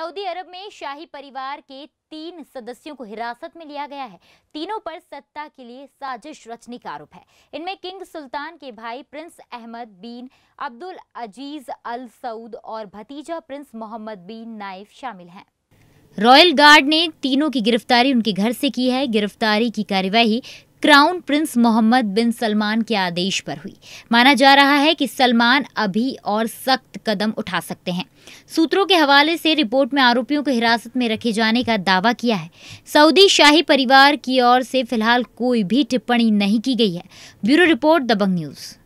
Saudi अरब में शाही परिवार के तीन सदस्यों को हिरासत में लिया गया है तीनों पर सत्ता के लिए साजिश रचने का आरोप है इनमें किंग सुल्तान के भाई prince Ahmed bin Abdul Aziz Al Saud और भतीजा प्रिंस मोहम्मद बिन नाइफ शामिल हैं रॉयल गार्ड ने तीनों की गिरफ्तारी उनके घर से की है गिरफ्तारी की कार्यवाही crown prince Mohammed bin Salman के आदेश पर हुई माना जा रहा है कि सलमान अभी और सख्त कदम उठा सकते हैं सूत्रों के हवाले से रिपोर्ट में आरोपियों को हिरासत में रखे जाने का दावा किया है सऊदी शाही परिवार की ओर से फिलहाल कोई भी टिप्पणी नहीं की गई है ब्यूरो रिपोर्ट दबंग न्यूज़